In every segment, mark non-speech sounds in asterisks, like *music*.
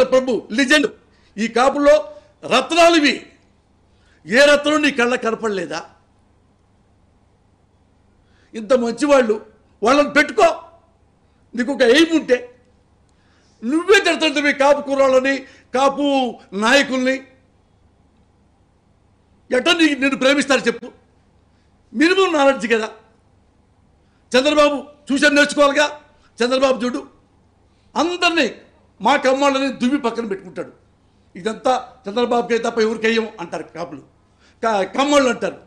వీరేంద్ర ప్రభు legend ఈ కాపులో రత్నాలు ఇవి ఏ రత్నం నీ కళ్ళ కనపడలేదా ఇంత మంచివాళ్ళు వాళ్ళని పెట్టుకో నీకు ఒక ఎయిమ్ ఉంటే నువ్వే తిడుతుంటే కాపు కుర్రాళ్ళని కాపు నాయకుల్ని ఎట్లా నీకు నేను ప్రేమిస్తారు చెప్పు మినిమం నాలెడ్జ్ కదా చంద్రబాబు చూసాను నేర్చుకోవాలిగా చంద్రబాబు చూడు అందరినీ మా కమ్మాళ్ళని దువ్వి పక్కన పెట్టుకుంటాడు ఇదంతా చంద్రబాబుకే తప్ప ఎవరికేయం అంటారు కాపులు కమ్మళ్ళు అంటారు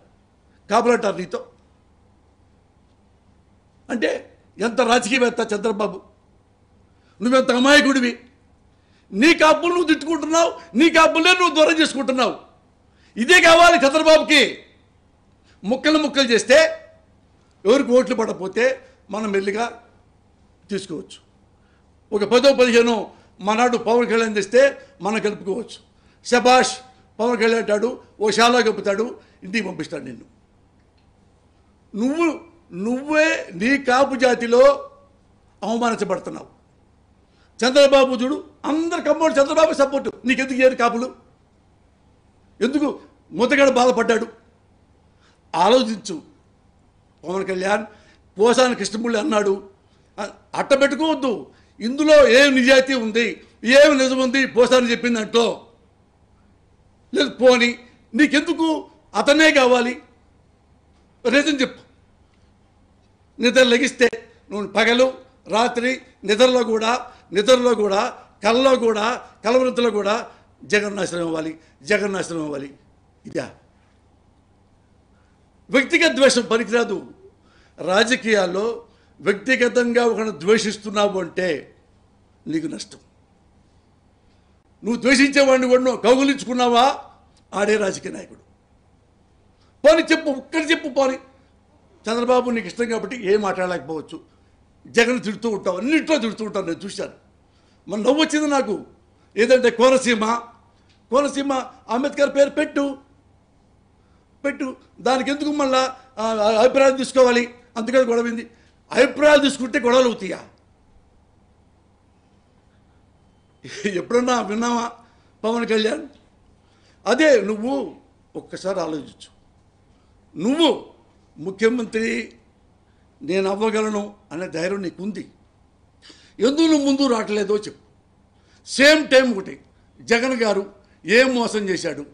కాపులు అంటారు నీతో అంటే ఎంత రాజకీయవేత్త చంద్రబాబు నువ్వెంత అమాయకుడివి నీ కాపులు నువ్వు తిట్టుకుంటున్నావు నీ కాపులే నువ్వు దూరం చేసుకుంటున్నావు ఇదే కావాలి చంద్రబాబుకి ముక్కలు ముక్కలు చేస్తే ఎవరికి ఓట్లు పడపోతే మనం మెల్లిగా తీసుకోవచ్చు ఒక పదో పదిహేను మనాడు పవన్ కళ్యాణ్ తెస్తే మనం కలుపుకోవచ్చు శభాష్ పవన్ కళ్యాణ్ అంటాడు ఓ శాలా కలుపుతాడు ఇంటికి పంపిస్తాడు నిన్ను నువ్వు నువ్వే నీ కాపు జాతిలో అవమానించబడుతున్నావు చంద్రబాబు చూడు అందరు కమ్మోడు చంద్రబాబు సపోర్టు ఎందుకు చేయరు కాపులు ఎందుకు ముతగడ బాధపడ్డాడు ఆలోచించు పవన్ కళ్యాణ్ పోసాని కృష్ణమూర్తి అన్నాడు అట్ట పెట్టుకోవద్దు ఇందులో ఏం నిజాయితీ ఉంది ఏమి నిజముంది బోసాని చెప్పింది అంటో లేదు పోని నీకెందుకు అతనే కావాలి రీజన్ చెప్పు నిద్ర లెగిస్తే నువ్వు పగలు రాత్రి నిద్రలో కూడా నిద్రలో కూడా కళ్ళలో కూడా కలవృత్తిలో కూడా జగన్నాశనం ఇవ్వాలి జగన్నాశనం ఇవ్వాలి ఇదా వ్యక్తిగత ద్వేషం పనికిరాదు రాజకీయాల్లో వ్యక్తిగతంగా ఒక ద్వేషిస్తున్నావు అంటే నీకు నష్టం నువ్వు ద్వేషించేవాడిని కూడా కౌగులించుకున్నావా ఆడే రాజకీయ నాయకుడు పోనీ చెప్పు ఒక్కటి చెప్పు పోనీ చంద్రబాబు నీకు ఇష్టం కాబట్టి ఏం మాట్లాడలేకపోవచ్చు జగన్ తిడుతూ ఉంటావు అన్నింటిలో తిడుతూ ఉంటాను నేను చూశాను మన నవ్వు వచ్చింది నాకు ఏదంటే కోనసీమ కోనసీమ అంబేద్కర్ పేరు పెట్టు పెట్టు దానికి ఎందుకు మళ్ళా అభిప్రాయాలు తీసుకోవాలి అందుకని గొడవ అయింది అభిప్రాయాలు తీసుకుంటే గొడవలు అవుతాయా *laughs* ఎప్పుడన్నా విన్నావా పవన్ కళ్యాణ్ అదే నువ్వు ఒక్కసారి ఆలోచించు నువ్వు ముఖ్యమంత్రి నేను అవ్వగలను అనే ధైర్యం నీకుంది ఎందుకు నువ్వు ముందు రావట్లేదో చెప్పు సేమ్ టైం ఒకటి జగన్ గారు ఏం మోసం చేశాడు